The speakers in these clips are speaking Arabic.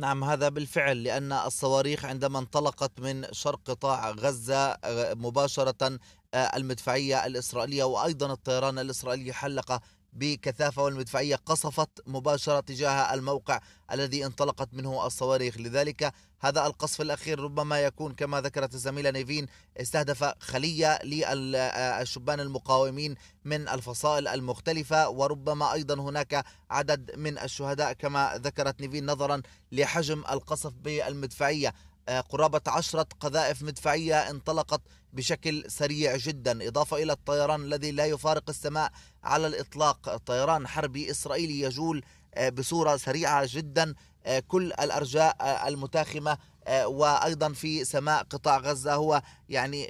نعم هذا بالفعل لأن الصواريخ عندما انطلقت من شرق قطاع غزة آه، مباشرة آه، المدفعية الإسرائيلية وأيضا الطيران الإسرائيلي حلق بكثافة والمدفعية قصفت مباشرة تجاه الموقع الذي انطلقت منه الصواريخ لذلك هذا القصف الأخير ربما يكون كما ذكرت الزميلة نيفين استهدف خلية للشبان المقاومين من الفصائل المختلفة وربما أيضا هناك عدد من الشهداء كما ذكرت نيفين نظرا لحجم القصف بالمدفعية آه، قرابة عشرة قذائف مدفعية انطلقت بشكل سريع جدا إضافة إلى الطيران الذي لا يفارق السماء على الإطلاق طيران حربي إسرائيلي يجول آه، بصورة سريعة جدا آه، كل الأرجاء المتاخمة وايضا في سماء قطاع غزه هو يعني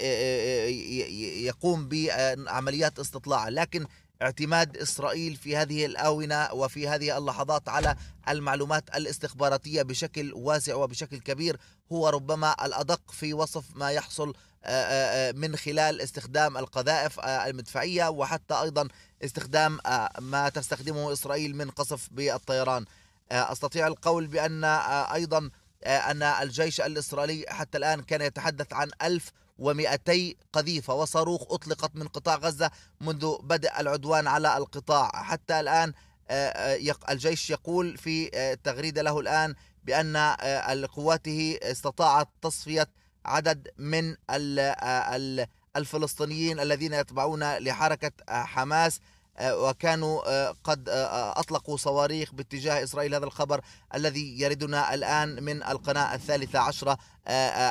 يقوم بعمليات استطلاع لكن اعتماد اسرائيل في هذه الاونه وفي هذه اللحظات على المعلومات الاستخباراتيه بشكل واسع وبشكل كبير هو ربما الادق في وصف ما يحصل آه، آه، آه، من خلال استخدام القذائف المدفعيه وحتى ايضا استخدام ما تستخدمه اسرائيل من قصف بالطيران استطيع القول بان ايضا ان الجيش الاسرائيلي حتى الان كان يتحدث عن 1000 ومئتي قذيفة وصاروخ أطلقت من قطاع غزة منذ بدء العدوان على القطاع حتى الآن آه، آه، الجيش يقول في آه، تغريدة له الآن بأن قواته استطاعت تصفية عدد من الفلسطينيين الذين يتبعون لحركة حماس آه، وكانوا آه، قد آه، أطلقوا صواريخ باتجاه إسرائيل هذا الخبر الذي يردنا الآن من القناة الثالثة عشرة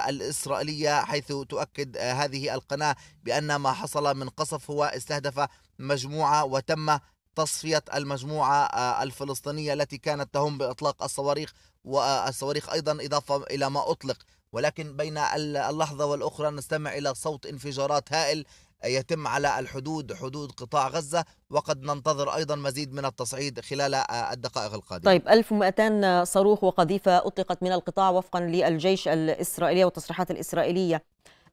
الإسرائيلية حيث تؤكد هذه القناة بأن ما حصل من قصف هو استهدف مجموعة وتم تصفية المجموعة الفلسطينية التي كانت تهم بإطلاق الصواريخ والصواريخ أيضا إضافة إلى ما أطلق ولكن بين اللحظة والأخرى نستمع إلى صوت انفجارات هائل يتم على الحدود حدود قطاع غزة وقد ننتظر أيضا مزيد من التصعيد خلال الدقائق القادمة طيب 1200 صاروخ وقذيفة أطلقت من القطاع وفقا للجيش الإسرائيلي والتصريحات الإسرائيلية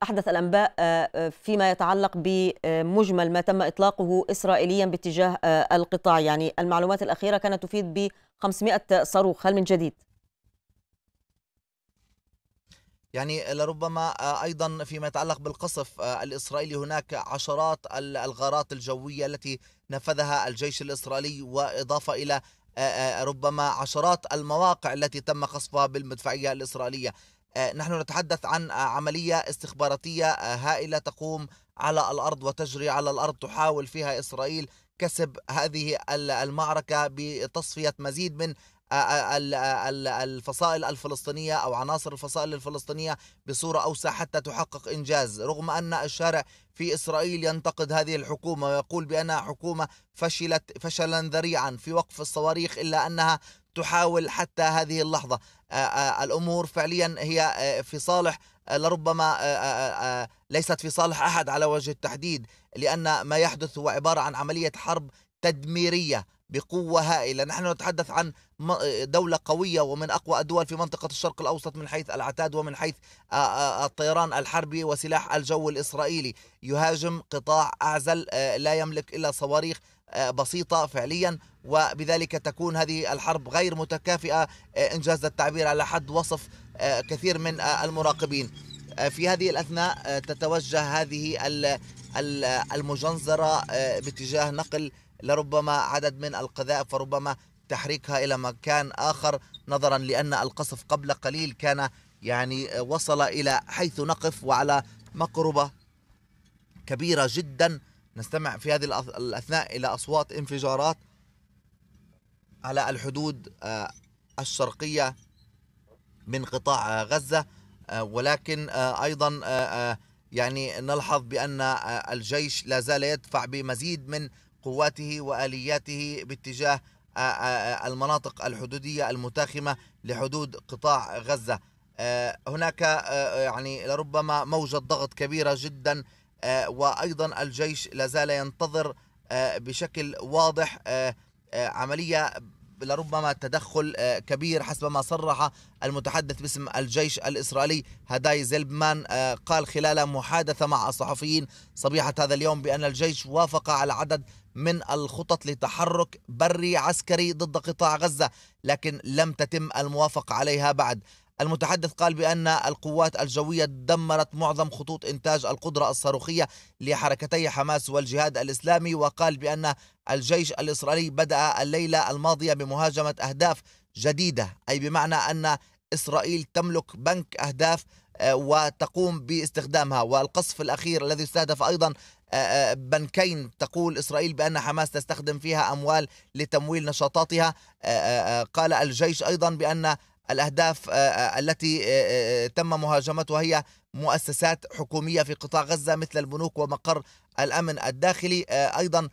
أحدث الأنباء آه، آه، فيما يتعلق بمجمل ما تم إطلاقه إسرائيليا باتجاه آه، القطاع يعني المعلومات الأخيرة كانت تفيد ب 500 صاروخ هل من جديد؟ يعني لربما آه، أيضا فيما يتعلق بالقصف آه، الإسرائيلي هناك عشرات الغارات الجوية التي نفذها الجيش الإسرائيلي وإضافة إلى آه، ربما عشرات المواقع التي تم قصفها بالمدفعية الإسرائيلية نحن نتحدث عن عملية استخباراتية هائلة تقوم على الأرض وتجري على الأرض تحاول فيها إسرائيل كسب هذه المعركة بتصفية مزيد من الفصائل الفلسطينية أو عناصر الفصائل الفلسطينية بصورة أوسع حتى تحقق إنجاز رغم أن الشارع في إسرائيل ينتقد هذه الحكومة ويقول بأنها حكومة فشلت فشلا ذريعا في وقف الصواريخ إلا أنها تحاول حتى هذه اللحظة الأمور فعليا هي في صالح لربما ليست في صالح أحد على وجه التحديد لأن ما يحدث هو عبارة عن عملية حرب تدميرية بقوة هائلة نحن نتحدث عن دولة قوية ومن أقوى الدول في منطقة الشرق الأوسط من حيث العتاد ومن حيث الطيران الحربي وسلاح الجو الإسرائيلي يهاجم قطاع أعزل لا يملك إلا صواريخ بسيطة فعليا وبذلك تكون هذه الحرب غير متكافئة إنجاز التعبير على حد وصف كثير من المراقبين في هذه الأثناء تتوجه هذه المجنزرة باتجاه نقل لربما عدد من القذائف وربما تحريكها إلى مكان آخر نظرا لأن القصف قبل قليل كان يعني وصل إلى حيث نقف وعلى مقربة كبيرة جدا نستمع في هذه الأثناء إلى أصوات انفجارات على الحدود آه، الشرقية من قطاع غزة آه، ولكن آه، أيضا يعني نلحظ بأن الجيش لا زال يدفع بمزيد من قواته والياته باتجاه آه، آه، آه، المناطق الحدوديه المتاخمه لحدود قطاع غزه هناك يعني لربما موجه ضغط كبيره جدا وايضا الجيش لا زال ينتظر بشكل واضح عمليه لربما تدخل آه، كبير حسب ما صرح المتحدث باسم الجيش الإسرائيلي هداي زلبمان آه، قال خلال محادثة مع الصحفيين صبيحة هذا اليوم بأن الجيش وافق على عدد من الخطط لتحرك بري عسكري ضد قطاع غزة لكن لم تتم الموافقة عليها بعد المتحدث قال بأن القوات الجوية دمرت معظم خطوط إنتاج القدرة الصاروخية لحركتي حماس والجهاد الإسلامي وقال بأن الجيش الإسرائيلي بدأ الليلة الماضية بمهاجمة أهداف جديدة أي بمعنى أن إسرائيل تملك بنك أهداف آه، وتقوم باستخدامها والقصف الأخير الذي استهدف أيضا آه، آه، بنكين تقول إسرائيل بأن حماس تستخدم فيها أموال لتمويل نشاطاتها قال الجيش أيضا بأن الأهداف آه، آه، التي آه، تم مهاجمتها هي مؤسسات حكومية في قطاع غزة مثل البنوك ومقر الأمن الداخلي أيضا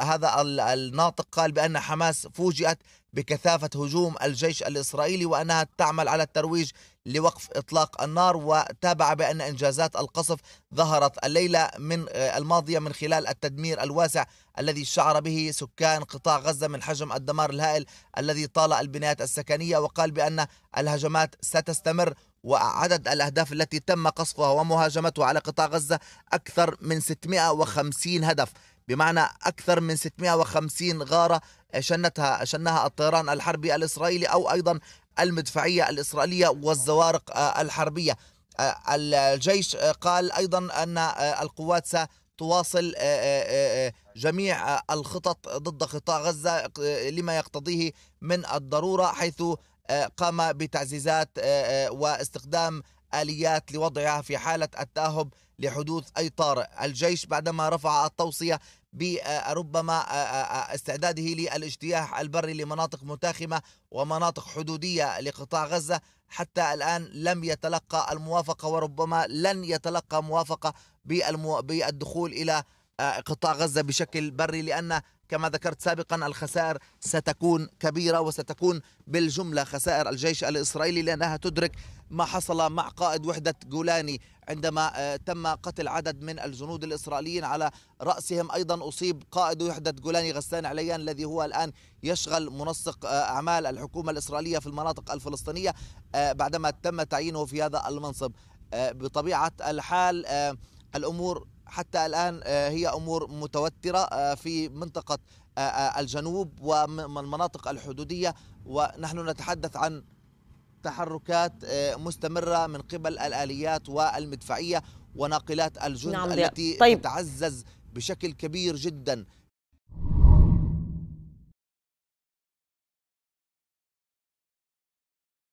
هذا الناطق قال بأن حماس فوجئت بكثافة هجوم الجيش الإسرائيلي وأنها تعمل على الترويج لوقف إطلاق النار وتابع بأن إنجازات القصف ظهرت الليلة من آه، الماضية من خلال التدمير الواسع الذي شعر به سكان قطاع غزة من حجم الدمار الهائل الذي طال البنايات السكنية وقال بأن الهجمات ستستمر وعدد الأهداف التي تم قصفها ومهاجمتها على قطاع غزة أكثر من 650 هدف بمعنى أكثر من 650 غارة شنتها شنها الطيران الحربي الإسرائيلي أو أيضا المدفعية الإسرائيلية والزوارق آه، الحربية آه، الجيش آه، قال أيضا أن القوات ستواصل جميع الخطط ضد قطاع غزة لما يقتضيه من الضرورة حيث قام بتعزيزات واستخدام آليات لوضعها في حالة التاهب لحدوث أي طارئ الجيش بعدما رفع التوصية بربما آه، آه، آه، استعداده للاجتياح البري لمناطق متاخمة ومناطق حدودية لقطاع غزة حتى الآن لم يتلقى الموافقة وربما لن يتلقى موافقة بالدخول إلى قطاع غزة بشكل بري لأن كما ذكرت سابقا الخسائر ستكون كبيرة وستكون بالجملة خسائر الجيش الإسرائيلي لأنها تدرك ما حصل مع قائد وحدة جولاني عندما آه، تم قتل عدد من الجنود الإسرائيليين على رأسهم أيضا أصيب قائد وحدة جولاني غسان عليان الذي هو الآن يشغل منسق آه، أعمال الحكومة الإسرائيلية في المناطق الفلسطينية آه، بعدما تم تعيينه في هذا المنصب بطبيعة الحال الأمور حتى الآن آه، هي أمور متوترة آه، في منطقة آه، الجنوب والمناطق الحدودية ونحن نتحدث عن تحركات مستمرة من قبل الآليات والمدفعية وناقلات الجند نعم التي طيب. تتعزز بشكل كبير جدا